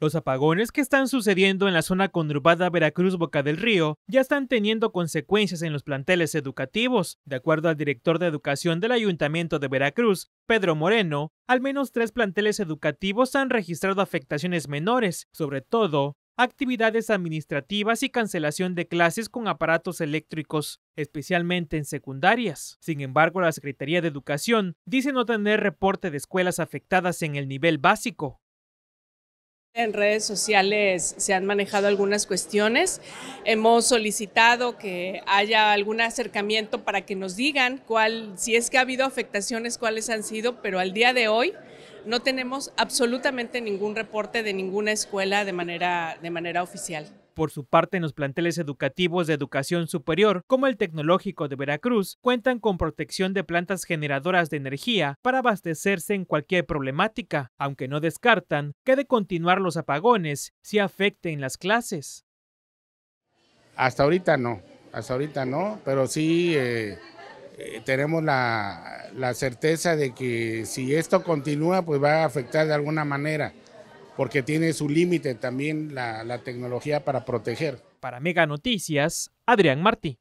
Los apagones que están sucediendo en la zona conurbada Veracruz-Boca del Río ya están teniendo consecuencias en los planteles educativos. De acuerdo al director de educación del Ayuntamiento de Veracruz, Pedro Moreno, al menos tres planteles educativos han registrado afectaciones menores, sobre todo actividades administrativas y cancelación de clases con aparatos eléctricos, especialmente en secundarias. Sin embargo, la Secretaría de Educación dice no tener reporte de escuelas afectadas en el nivel básico. En redes sociales se han manejado algunas cuestiones. Hemos solicitado que haya algún acercamiento para que nos digan cuál, si es que ha habido afectaciones, cuáles han sido, pero al día de hoy no tenemos absolutamente ningún reporte de ninguna escuela de manera, de manera oficial. Por su parte, en los planteles educativos de educación superior, como el Tecnológico de Veracruz, cuentan con protección de plantas generadoras de energía para abastecerse en cualquier problemática, aunque no descartan que de continuar los apagones si afecten las clases. Hasta ahorita no, hasta ahorita no, pero sí eh, eh, tenemos la, la certeza de que si esto continúa, pues va a afectar de alguna manera, porque tiene su límite también la, tecnología para proteger. Para Mega Noticias, Adrián Martí.